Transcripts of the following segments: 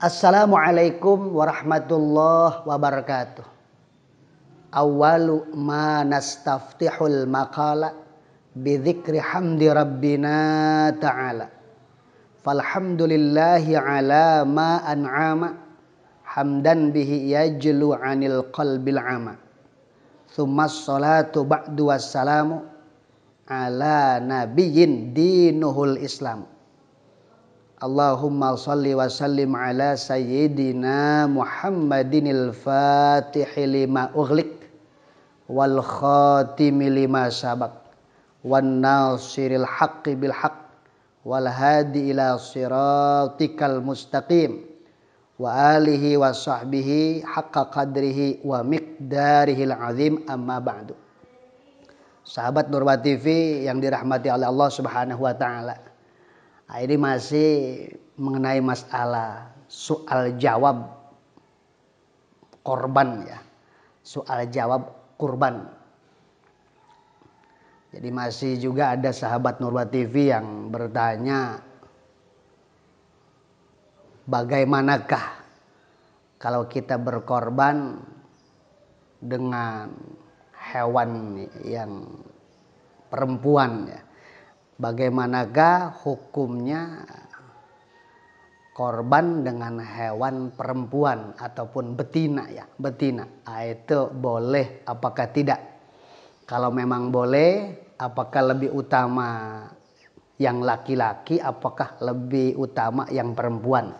Assalamualaikum warahmatullahi wabarakatuh Awalu ma nastaftihul maqala Bidhikri hamdi rabbina ta'ala Falhamdulillahi ala ma an'ama hamdan bihi yajlu anil qalbil ama thumma salatu ba'du wassalamu ala nabiyyin dinuhul islam Allahumma salli wa sallim ala sayyidina Muhammadinil fatihi lima ughlik wal khatimi lima sabak wan nasiril haqqi bil haqq wal hadi ila siratikal mustaqim wa alihi wa sahbihi haqqa qadrihi wa miqdarihil azim amma ba'du. Sahabat Nurwa TV yang dirahmati oleh Allah Subhanahu wa taala. Nah, ini masih mengenai masalah soal jawab korban ya. Soal jawab kurban. Jadi masih juga ada sahabat Nurwa TV yang bertanya bagaimanakah kalau kita berkorban dengan hewan yang perempuan ya. Bagaimanakah hukumnya korban dengan hewan perempuan ataupun betina ya, betina. Nah, itu boleh apakah tidak? Kalau memang boleh, apakah lebih utama yang laki-laki apakah lebih utama yang perempuan?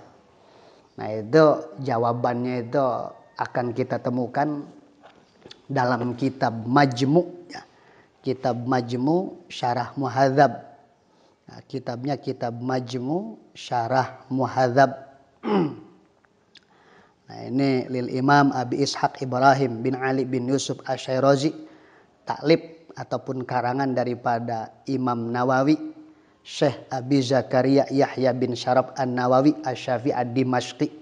Nah itu jawabannya itu akan kita temukan dalam kitab Majmu, ya. kitab Majmu Syarah Muhadzab. Nah, kitabnya kitab Majmu Syarah Muhadzab. nah ini lil Imam Abi Ishaq Ibrahim bin Ali bin Yusuf Asyairazi taklib ataupun karangan daripada Imam Nawawi Syekh Abi Zakaria Yahya bin Syarab An-Nawawi Asyafi Ad-Dimashqi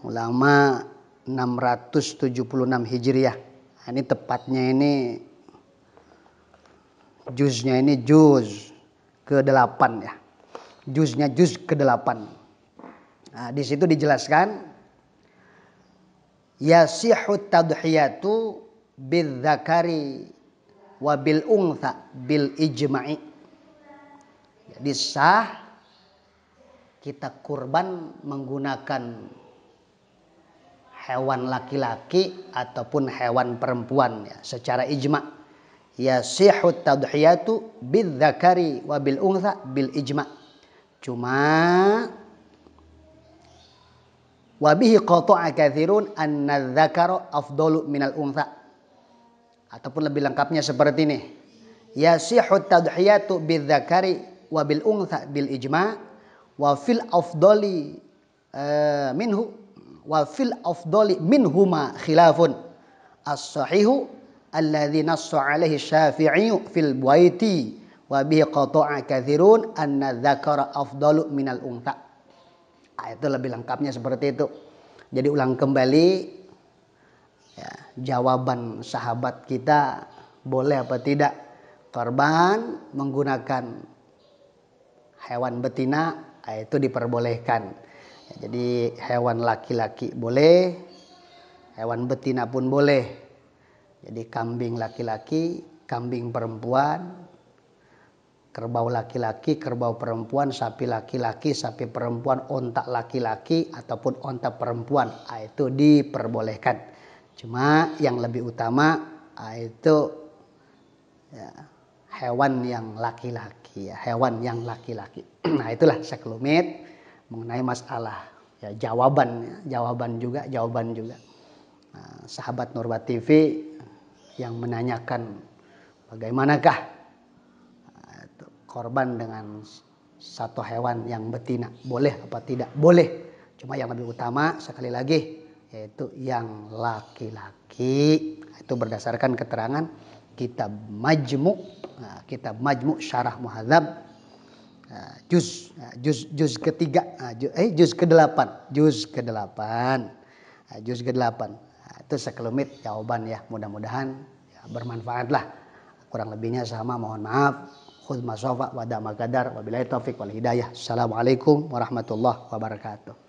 ulama 676 Hijriah nah, ini tepatnya ini juznya ini juz ke-8 ya juznya juz ke-8 nah, di situ dijelaskan yasihu tadhiyatu bil zakari wa bil untha bil ijma'i disah kita kurban menggunakan hewan laki-laki ataupun hewan perempuan ya, secara ijma ya yasihu tadhiyatu bidzakari zakari wa bil untha bil ijma cuma wa bihi qata'a katsirun anna dzakara afdalu minal untha ataupun lebih lengkapnya seperti ini ya yasihu tadhiyatu bidzakari zakari wa bil untha bil ijma wa fil afdali eh, minhu wa fil afdali minhuma khilafun as-sahihu alladhi nassa alaihi syafi'i fil buaiti wa bihi qata'a kathirun anna dzakara afdalu minal untha nah, itu lebih lengkapnya seperti itu jadi ulang kembali ya, jawaban sahabat kita boleh apa tidak korban menggunakan hewan betina ah, itu diperbolehkan. Jadi hewan laki-laki boleh, hewan betina pun boleh. Jadi kambing laki-laki, kambing perempuan, kerbau laki-laki, kerbau perempuan, sapi laki-laki, sapi perempuan, ontak laki-laki ataupun ontak perempuan, ah, itu diperbolehkan. Cuma yang lebih utama ah, itu ya, hewan yang laki-laki ya, hewan yang laki-laki. nah itulah sekelumit mengenai masalah ya, jawaban, jawaban juga, jawaban juga. Nah, sahabat Nurba TV yang menanyakan bagaimanakah nah, korban dengan satu hewan yang betina boleh apa tidak boleh cuma yang lebih utama sekali lagi yaitu yang laki-laki nah, itu berdasarkan keterangan kitab majmuk kitab majmu syarah muhadzab juz juz juz ketiga eh juz, eh juz kedelapan juz kedelapan 8 juz kedelapan 8 itu sekelumit jawaban ya mudah-mudahan ya, bermanfaatlah kurang lebihnya sama mohon maaf khudz masofa wada makadar wabillahi taufik wal hidayah assalamualaikum warahmatullahi wabarakatuh